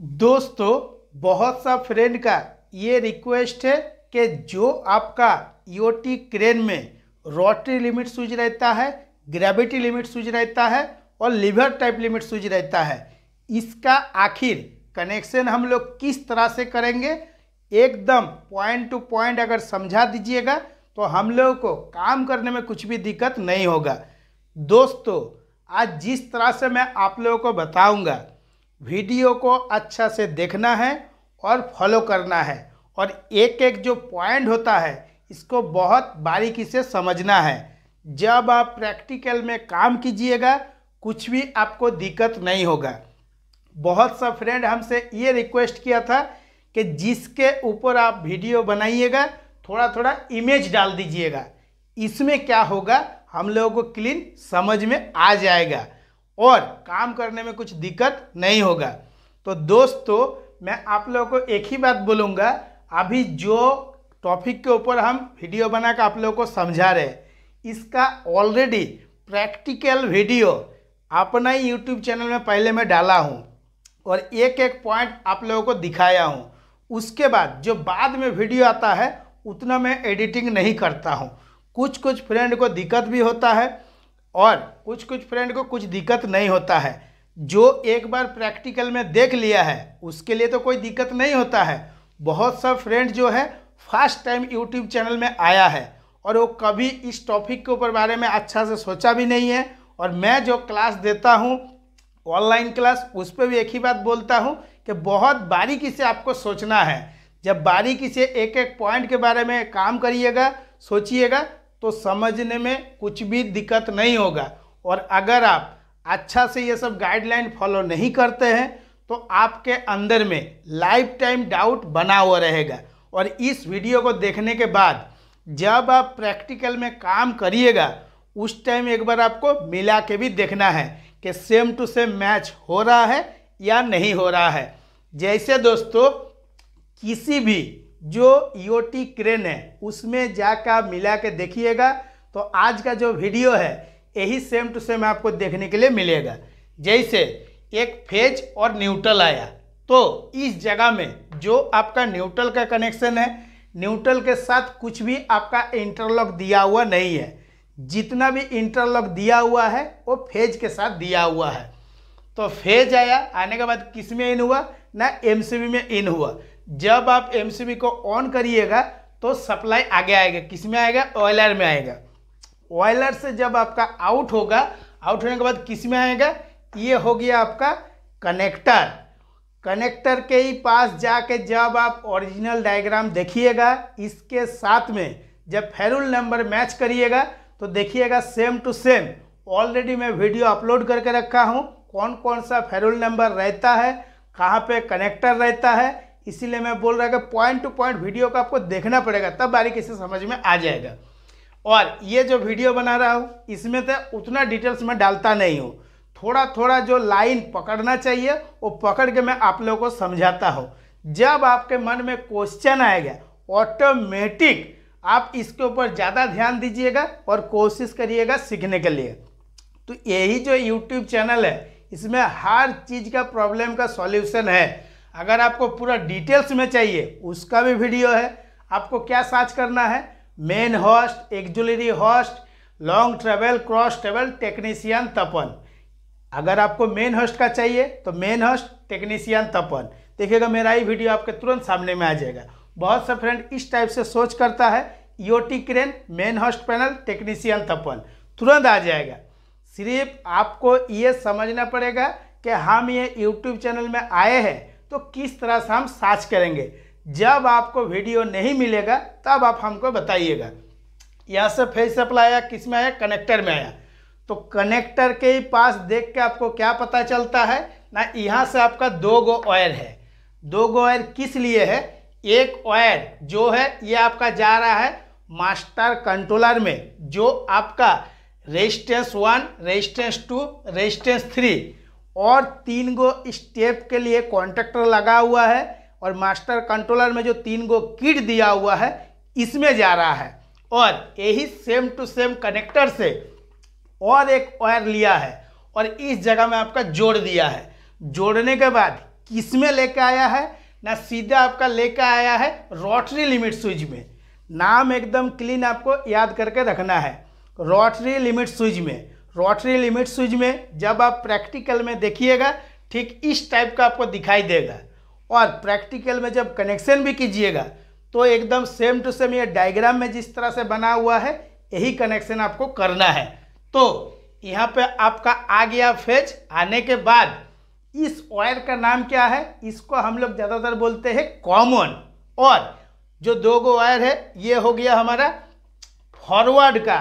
दोस्तों बहुत सा फ्रेंड का ये रिक्वेस्ट है कि जो आपका ईओटी e क्रेन में रोटरी लिमिट स्विच रहता है ग्रेविटी लिमिट स्विच रहता है और लिवर टाइप लिमिट स्विच रहता है इसका आखिर कनेक्शन हम लोग किस तरह से करेंगे एकदम पॉइंट टू पॉइंट अगर समझा दीजिएगा तो हम लोगों को काम करने में कुछ भी दिक्कत नहीं होगा दोस्तों आज जिस तरह से मैं आप लोगों को बताऊंगा वीडियो को अच्छा से देखना है और फॉलो करना है और एक एक जो पॉइंट होता है इसको बहुत बारीकी से समझना है जब आप प्रैक्टिकल में काम कीजिएगा कुछ भी आपको दिक्कत नहीं होगा बहुत सा फ्रेंड हमसे ये रिक्वेस्ट किया था कि जिसके ऊपर आप वीडियो बनाइएगा थोड़ा थोड़ा इमेज डाल दीजिएगा इसमें क्या होगा हम लोगों को क्लीन समझ में आ जाएगा और काम करने में कुछ दिक्कत नहीं होगा तो दोस्तों मैं आप लोगों को एक ही बात बोलूँगा अभी जो टॉपिक के ऊपर हम वीडियो बनाकर आप लोगों को समझा रहे इसका ऑलरेडी प्रैक्टिकल वीडियो अपना ही यूट्यूब चैनल में पहले मैं डाला हूँ और एक एक पॉइंट आप लोगों को दिखाया हूँ उसके बाद जो बाद में वीडियो आता है उतना मैं एडिटिंग नहीं करता हूँ कुछ कुछ फ्रेंड को दिक्कत भी होता है और कुछ कुछ फ्रेंड को कुछ दिक्कत नहीं होता है जो एक बार प्रैक्टिकल में देख लिया है उसके लिए तो कोई दिक्कत नहीं होता है बहुत सा फ्रेंड जो है फर्स्ट टाइम यूट्यूब चैनल में आया है और वो कभी इस टॉपिक के ऊपर बारे में अच्छा से सोचा भी नहीं है और मैं जो क्लास देता हूँ ऑनलाइन क्लास उस पर भी एक ही बात बोलता हूँ कि बहुत बारीकी से आपको सोचना है जब बारीकी से एक एक पॉइंट के बारे में काम करिएगा सोचिएगा तो समझने में कुछ भी दिक्कत नहीं होगा और अगर आप अच्छा से ये सब गाइडलाइन फॉलो नहीं करते हैं तो आपके अंदर में लाइफ टाइम डाउट बना हुआ रहेगा और इस वीडियो को देखने के बाद जब आप प्रैक्टिकल में काम करिएगा उस टाइम एक बार आपको मिला के भी देखना है कि सेम टू सेम मैच हो रहा है या नहीं हो रहा है जैसे दोस्तों किसी भी जो ईओटी क्रेन है उसमें जाकर मिला के देखिएगा तो आज का जो वीडियो है यही सेम टू सेम आपको देखने के लिए मिलेगा जैसे एक फेज और न्यूट्रल आया तो इस जगह में जो आपका न्यूट्रल का कनेक्शन है न्यूट्रल के साथ कुछ भी आपका इंटरलॉक दिया हुआ नहीं है जितना भी इंटरलॉक दिया हुआ है वो फेज के साथ दिया हुआ है तो फेज आया आने के बाद किस में इन हुआ ना एमसीबी में इन हुआ जब आप एम को ऑन करिएगा तो सप्लाई आगे आएगा किस में आएगा ऑयलर में आएगा ऑयलर से जब आपका आउट होगा आउट होने के बाद किस में आएगा ये हो गया आपका कनेक्टर कनेक्टर के ही पास जाके जब आप ओरिजिनल डायग्राम देखिएगा इसके साथ में जब फेरुल नंबर मैच करिएगा तो देखिएगा सेम टू सेम ऑलरेडी मैं वीडियो अपलोड करके रखा हूँ कौन कौन सा फेरुल नंबर रहता है कहाँ पे कनेक्टर रहता है इसीलिए मैं बोल रहा कि पॉइंट टू पॉइंट वीडियो को आपको देखना पड़ेगा तब बारीकी से समझ में आ जाएगा और ये जो वीडियो बना रहा हूँ इसमें तो उतना डिटेल्स में डालता नहीं हूँ थोड़ा थोड़ा जो लाइन पकड़ना चाहिए वो पकड़ के मैं आप लोगों को समझाता हूँ जब आपके मन में क्वेश्चन आएगा ऑटोमेटिक आप इसके ऊपर ज़्यादा ध्यान दीजिएगा और कोशिश करिएगा सीखने के लिए तो यही जो यूट्यूब चैनल है इसमें हर चीज़ का प्रॉब्लम का सॉल्यूशन है अगर आपको पूरा डिटेल्स में चाहिए उसका भी वीडियो है आपको क्या सर्च करना है main hoist auxiliary hoist long travel cross travel technician Tapan अगर आपको मेन हॉस्ट का चाहिए तो मेन हॉस्ट टेक्नीशियन तपन देखिएगा मेरा ये वीडियो आपके तुरंत सामने में आ जाएगा बहुत सा फ्रेंड इस टाइप से सोच करता है EOT crane main hoist panel technician Tapan तुरंत आ जाएगा सिर्फ आपको ये समझना पड़ेगा कि हम ये यूट्यूब चैनल में आए हैं तो किस तरह से हम सर्च करेंगे जब आपको वीडियो नहीं मिलेगा तब आप हमको बताइएगा यहाँ से फेस एप्पल आया किस में आया कनेक्टर में आया तो कनेक्टर के ही पास देख के आपको क्या पता चलता है ना यहाँ से आपका दो गो ऑयर है दो गो ऑयर किस लिए है एक ऑयर जो है ये आपका जा रहा है मास्टर कंट्रोलर में जो आपका resistance one resistance two resistance three और तीन गो स्टेप के लिए कॉन्ट्रेक्टर लगा हुआ है और मास्टर कंट्रोलर में जो तीन गो किट दिया हुआ है इसमें जा रहा है और यही सेम टू सेम कनेक्टर से और एक वायर लिया है और इस जगह में आपका जोड़ दिया है जोड़ने के बाद किस में ले आया है ना सीधा आपका लेके आया है रोटरी लिमिट स्विच में नाम एकदम क्लीन आपको याद करके रखना है रोटरी लिमिट स्विच में रोटरी लिमिट स्विच में जब आप प्रैक्टिकल में देखिएगा ठीक इस टाइप का आपको दिखाई देगा और प्रैक्टिकल में जब कनेक्शन भी कीजिएगा तो एकदम सेम टू सेम ये डायग्राम में जिस तरह से बना हुआ है यही कनेक्शन आपको करना है तो यहाँ पे आपका आ गया फेज आने के बाद इस वायर का नाम क्या है इसको हम लोग ज़्यादातर बोलते हैं कॉमन और जो दो गो वायर है ये हो गया हमारा फॉरवर्ड का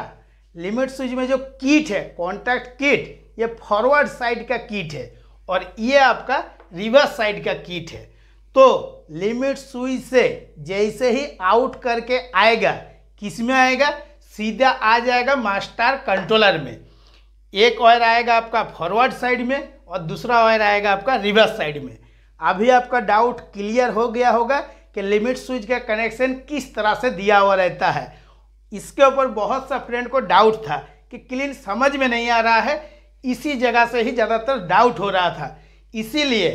लिमिट स्विच में जो किट है कॉन्टैक्ट किट ये फॉरवर्ड साइड का किट है और ये आपका रिवर्स साइड का किट है तो लिमिट स्विच से जैसे ही आउट करके आएगा किस में आएगा सीधा आ जाएगा मास्टर कंट्रोलर में एक वायर आएगा आपका फॉरवर्ड साइड में और दूसरा वायर आएगा आपका रिवर्स साइड में अभी आपका डाउट क्लियर हो गया होगा कि लिमिट स्विच का कनेक्शन किस तरह से दिया हुआ रहता है इसके ऊपर बहुत सा फ्रेंड को डाउट था कि क्लीन समझ में नहीं आ रहा है इसी जगह से ही ज़्यादातर डाउट हो रहा था इसीलिए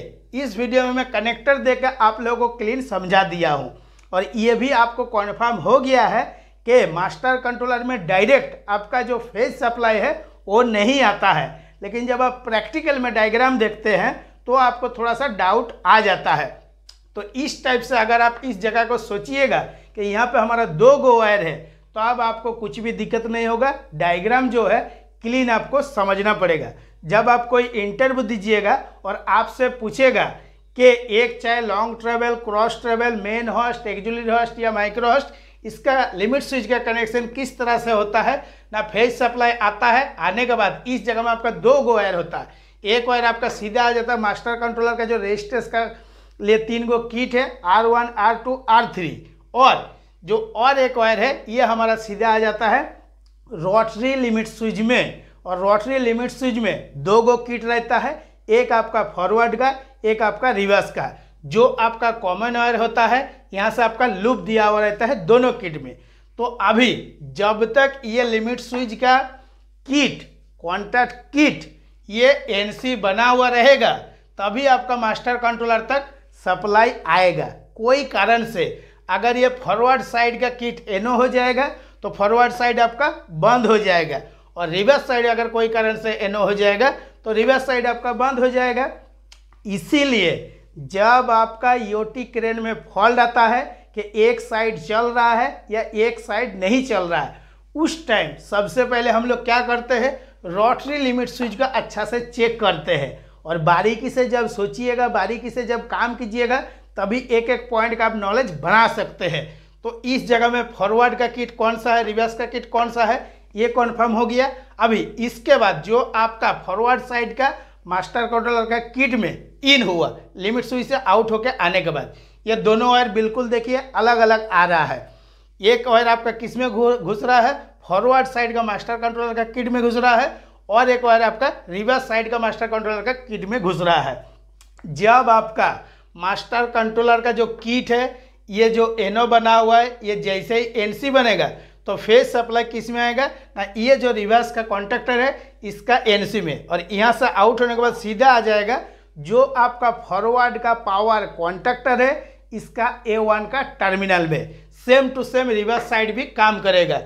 इस वीडियो में मैं कनेक्टर देकर आप लोगों को क्लीन समझा दिया हूँ और ये भी आपको कॉन्फर्म हो गया है कि मास्टर कंट्रोलर में डायरेक्ट आपका जो फेज सप्लाई है वो नहीं आता है लेकिन जब आप प्रैक्टिकल में डायग्राम देखते हैं तो आपको थोड़ा सा डाउट आ जाता है तो इस टाइप से अगर आप इस जगह को सोचिएगा कि यहाँ पे हमारा दो गो वायर है तो अब आपको कुछ भी दिक्कत नहीं होगा डायग्राम जो है क्लीन आपको समझना पड़ेगा जब आप कोई इंटरव्यू दीजिएगा और आपसे पूछेगा कि एक चाहे long travel cross travel main hoist auxiliary hoist या माइक्रो हॉस्ट इसका लिमिट स्विच का कनेक्शन किस तरह से होता है ना फेज सप्लाई आता है आने के बाद इस जगह में आपका दो गो वायर होता है एक वायर आपका सीधा आ जाता है मास्टर कंट्रोलर का जो रजिस्ट्रेस का लिए तीन गो किट है R one R two R three और जो और एक वायर है ये हमारा सीधा आ जाता है रोटरी लिमिट स्विच में और रोटरी लिमिट स्विच में दो गो किट रहता है एक आपका फॉरवर्ड का एक आपका रिवर्स का जो आपका कॉमन वायर होता है यहाँ से आपका लूप दिया हुआ रहता है दोनों किट में तो अभी जब तक ये लिमिट स्विच का किट कॉन्टैक्ट किट ये एनसी बना हुआ रहेगा तभी आपका मास्टर कंट्रोलर तक सप्लाई आएगा कोई कारण से अगर ये फॉरवर्ड साइड का किट एनो हो जाएगा तो फॉरवर्ड साइड आपका बंद हो जाएगा और रिवर्स साइड अगर कोई कारण से एनो हो जाएगा तो रिवर्स साइड आपका बंद हो जाएगा इसीलिए जब आपका ईओटी क्रेन में फॉल्ट आता है कि एक साइड चल रहा है या एक साइड नहीं चल रहा है उस टाइम सबसे पहले हम लोग क्या करते हैं रोटरी लिमिट स्विच का अच्छा से चेक करते हैं और बारीकी से जब सोचिएगा बारीकी से जब काम कीजिएगा तभी एक एक पॉइंट का आप नॉलेज बना सकते हैं तो इस जगह में फॉरवर्ड का किट कौन सा है रिवर्स का किट कौन सा है ये कन्फर्म हो गया अभी इसके बाद जो आपका फॉरवर्ड साइड का मास्टर कंट्रोलर का किट में इन हुआ लिमिट सुई से आउट होकर आने के बाद ये दोनों वायर बिल्कुल देखिए अलग अलग आ रहा है एक वायर आपका किस में घुस रहा है फॉरवर्ड साइड का मास्टर कंट्रोलर का किट में घुस रहा है और एक वायर आपका रिवर्स साइड का मास्टर कंट्रोलर का किट में घुस रहा है जब आपका मास्टर कंट्रोलर का जो कीट है ये जो एनओ बना हुआ है ये जैसे ही एनसी बनेगा तो फेस सप्लाई किस में आएगा ना ये जो रिवर्स का कॉन्ट्रेक्टर है इसका एनसी में और यहाँ से आउट होने के बाद सीधा आ जाएगा जो आपका फॉरवर्ड का पावर कॉन्ट्रेक्टर है इसका ए वन का टर्मिनल में same to same reverse side भी काम करेगा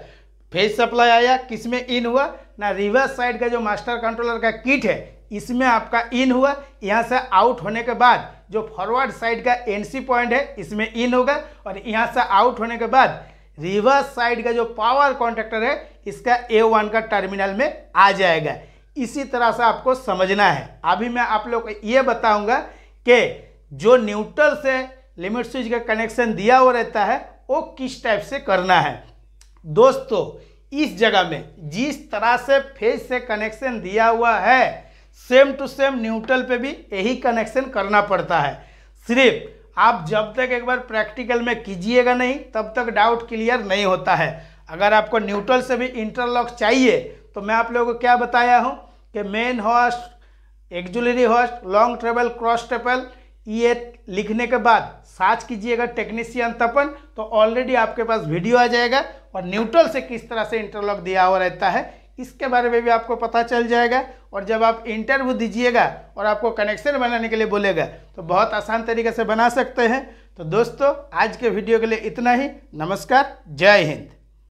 फेस सप्लाई आया किस में इन हुआ ना रिवर्स साइड का जो मास्टर कंट्रोलर का किट है इसमें आपका इन हुआ यहाँ से आउट होने के बाद जो फॉरवर्ड साइड का एनसी पॉइंट है इसमें इन होगा और यहाँ से आउट होने के बाद रिवर्स साइड का जो पावर कॉन्ट्रेक्टर है इसका ए वन का टर्मिनल में आ जाएगा इसी तरह से आपको समझना है अभी मैं आप लोग को ये बताऊंगा कि जो न्यूट्रल से लिमिट स्विच का कनेक्शन दिया हुआ रहता है वो किस टाइप से करना है दोस्तों इस जगह में जिस तरह से फेज से कनेक्शन दिया हुआ है सेम टू सेम न्यूट्रल पे भी यही कनेक्शन करना पड़ता है सिर्फ आप जब तक एक बार प्रैक्टिकल में कीजिएगा नहीं तब तक डाउट क्लियर नहीं होता है अगर आपको न्यूट्रल से भी इंटरलॉक चाहिए तो मैं आप लोगों को क्या बताया हूँ कि main hoist auxiliary hoist long travel cross travel ये लिखने के बाद सर्च कीजिएगा टेक्नीशियन तपन तो ऑलरेडी आपके पास वीडियो आ जाएगा और न्यूट्रल से किस तरह से इंटरलॉक दिया हुआ रहता है इसके बारे में भी आपको पता चल जाएगा और जब आप इंटरव्यू दीजिएगा और आपको कनेक्शन बनाने के लिए बोलेगा तो बहुत आसान तरीके से बना सकते हैं तो दोस्तों आज के वीडियो के लिए इतना ही नमस्कार जय हिंद